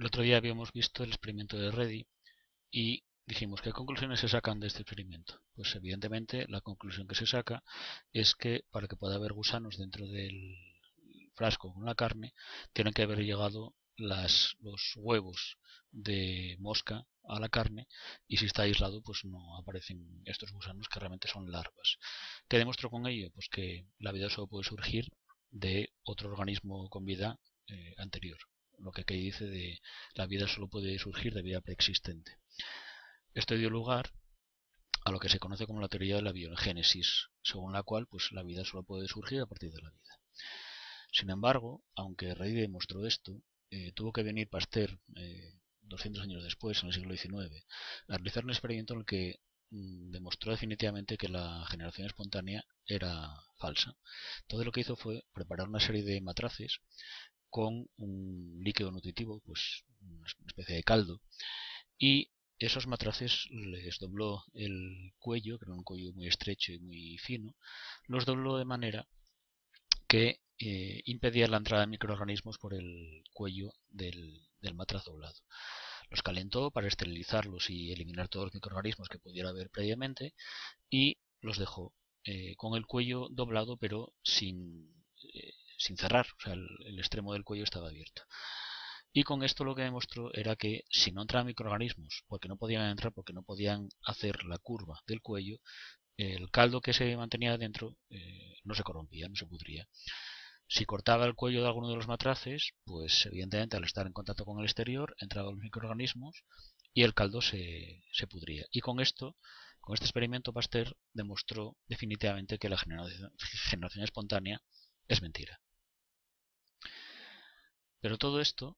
El otro día habíamos visto el experimento de Reddy y dijimos, ¿qué conclusiones se sacan de este experimento? Pues evidentemente la conclusión que se saca es que para que pueda haber gusanos dentro del frasco con la carne, tienen que haber llegado los huevos de mosca a la carne y si está aislado pues no aparecen estos gusanos que realmente son larvas. ¿Qué demostró con ello? Pues que la vida solo puede surgir de otro organismo con vida eh, anterior lo que Key dice de la vida solo puede surgir de vida preexistente. Esto dio lugar a lo que se conoce como la teoría de la biogénesis, según la cual pues, la vida solo puede surgir a partir de la vida. Sin embargo, aunque Rey demostró esto, eh, tuvo que venir Pasteur 200 eh, años después, en el siglo XIX, a realizar un experimento en el que mm, demostró definitivamente que la generación espontánea era falsa. Todo lo que hizo fue preparar una serie de matraces con un líquido nutritivo, pues una especie de caldo, y esos matraces les dobló el cuello, que era un cuello muy estrecho y muy fino, los dobló de manera que eh, impedía la entrada de microorganismos por el cuello del, matraz doblado. Los calentó para esterilizarlos y eliminar todos los microorganismos que pudiera haber previamente y los dejó eh, con el cuello doblado pero sin sin cerrar, o sea, el, extremo del cuello estaba abierto. Y con esto lo que demostró era que si no entraban microorganismos, porque no podían entrar, porque no podían hacer la curva del cuello, el caldo que se mantenía dentro eh, no se corrompía, no se pudría. Si cortaba el cuello de alguno de los matraces, pues evidentemente al estar en contacto con el exterior entraban los microorganismos y el caldo se, pudría. Y con esto, con este experimento, Pasteur demostró definitivamente que la generación espontánea es mentira. Pero todo esto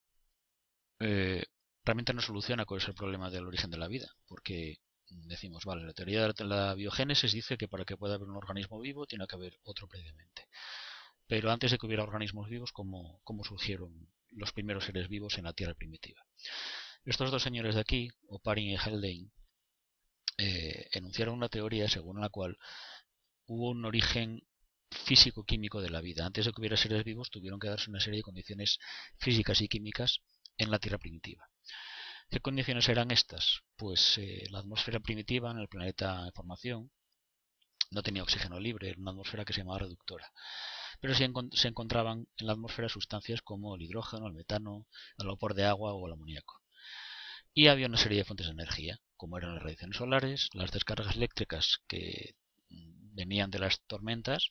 eh, realmente no soluciona cuál es el problema del origen de la vida, porque decimos, vale, la teoría de la biogénesis dice que para que pueda haber un organismo vivo tiene que haber otro previamente. Pero antes de que hubiera organismos vivos, ¿cómo, cómo surgieron los primeros seres vivos en la Tierra primitiva? Estos dos señores de aquí, Oparin y Haldane, eh, enunciaron una teoría según la cual hubo un origen físico-químico de la vida. Antes de que hubiera seres vivos, tuvieron que darse una serie de condiciones físicas y químicas en la Tierra primitiva. ¿Qué condiciones eran estas? Pues eh, la atmósfera primitiva en el planeta en formación no tenía oxígeno libre, era una atmósfera que se llamaba reductora. Pero se, se encontraban en la atmósfera sustancias como el hidrógeno, el metano, el vapor de agua o el amoníaco. Y había una serie de fuentes de energía, como eran las radiaciones solares, las descargas eléctricas que venían de las tormentas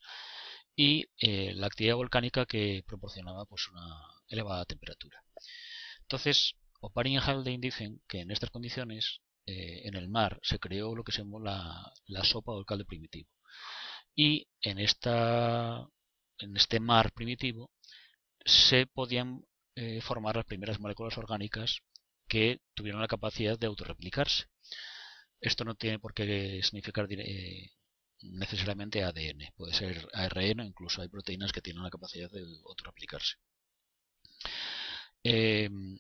y eh, la actividad volcánica que proporcionaba pues, una elevada temperatura. Entonces, Oparin y Haldane dicen que en estas condiciones eh, en el mar se creó lo que se llama la, sopa o el primitivo. Y en, esta, en este mar primitivo se podían eh, formar las primeras moléculas orgánicas que tuvieron la capacidad de autorreplicarse. Esto no tiene por qué significar necesariamente ADN, puede ser ARN o incluso hay proteínas que tienen la capacidad de otro aplicarse. Em,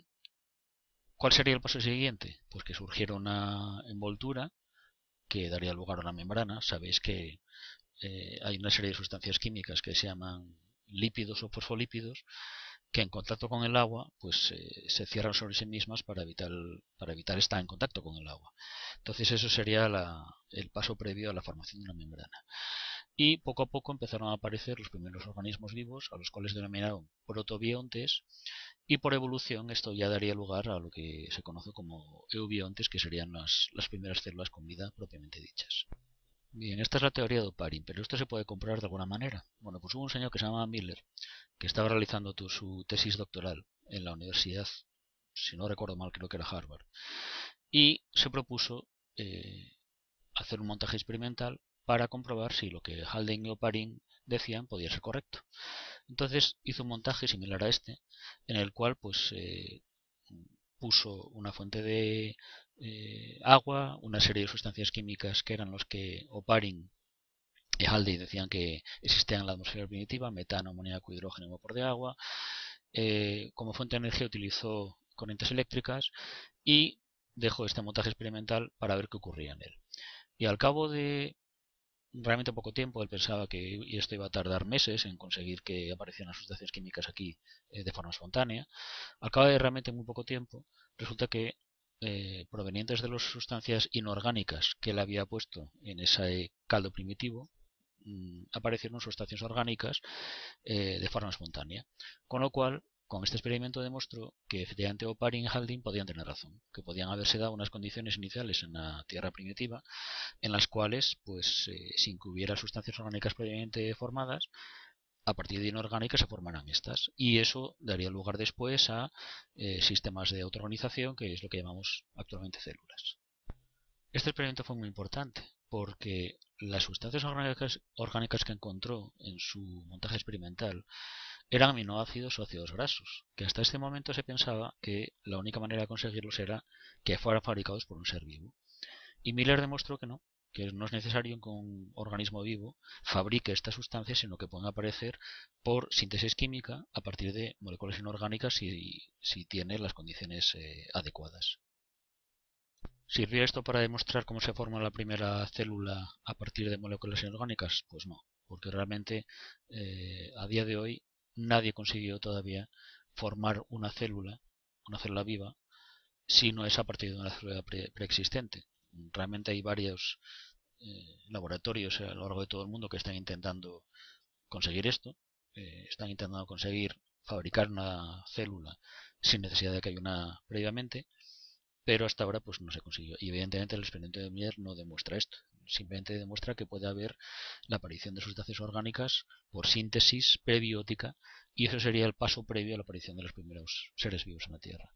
¿Cuál sería el paso siguiente? Pues que surgiera una envoltura que daría lugar a una membrana. Sabéis que eh, hay una serie de sustancias químicas que se llaman lípidos o fosfolípidos que en contacto con el agua pues eh, se cierran sobre sí mismas para evitar, estar en contacto con el agua. Entonces eso sería el paso previo a la formación de una membrana. Y poco a poco empezaron a aparecer los primeros organismos vivos, a los cuales denominaron protobiontes, y por evolución esto ya daría lugar a lo que se conoce como eubiontes, que serían las primeras células con vida propiamente dichas. Bien, esta es la teoría de Oparin, pero esto se puede comprobar de alguna manera. Bueno, pues hubo un señor que se llamaba Miller, que estaba realizando su tesis doctoral en la universidad, si no recuerdo mal, creo que era Harvard, y se propuso eh, hacer un montaje experimental para comprobar si lo que Haldane y Oparin decían podía ser correcto. Entonces hizo un montaje similar a este, en el cual pues eh, puso una fuente de eh, agua, una serie de sustancias químicas que eran los que Oparin y Haldi decían que existían en la atmósfera primitiva, metano, amoníaco, hidrógeno y vapor de agua. Eh, como fuente de energía utilizó corrientes eléctricas y dejó este montaje experimental para ver qué ocurría en él. Y al cabo de realmente poco tiempo. Él pensaba que esto iba a tardar meses en conseguir que aparecieran sustancias químicas aquí eh, de forma espontánea. Al cabo de realmente muy poco tiempo, resulta que eh, provenientes de las sustancias inorgánicas que él había puesto en ese caldo primitivo, mm, aparecieron sustancias orgánicas eh, de forma espontánea. Con lo cual, con este experimento demostró que efectivamente Oparin y Haldin podían tener razón, que podían haberse dado unas condiciones iniciales en la Tierra primitiva en las cuales, pues, eh, sin que hubiera sustancias orgánicas previamente formadas, a partir de inorgánicas se formarán estas. Y eso daría lugar después a eh, sistemas de autoorganización, que es lo que llamamos actualmente células. Este experimento fue muy importante porque las sustancias orgánicas que encontró en su montaje experimental eran aminoácidos ácidos grasos, que hasta este momento se pensaba que la única manera de conseguirlos era que fueran fabricados por un ser vivo. Y Miller demostró que no, que no es necesario que un organismo vivo fabrique estas sustancias, sino que pueden aparecer por síntesis química a partir de moléculas inorgánicas si, si tiene las condiciones eh, adecuadas. ¿Sirvió esto para demostrar cómo se forma la primera célula a partir de moléculas inorgánicas? Pues no, porque realmente eh, a día de hoy nadie consiguió todavía formar una célula, una célula viva, si no es a partir de una célula preexistente. Realmente hay varios eh, laboratorios a lo largo de todo el mundo que están intentando conseguir esto, eh, están intentando conseguir fabricar una célula sin necesidad de que haya una previamente, pero hasta ahora pues no se consiguió. Y evidentemente el experimento de Mier no demuestra esto simplemente demuestra que puede haber la aparición de sustancias orgánicas por síntesis prebiótica y eso sería el paso previo a la aparición de los primeros seres vivos en la Tierra.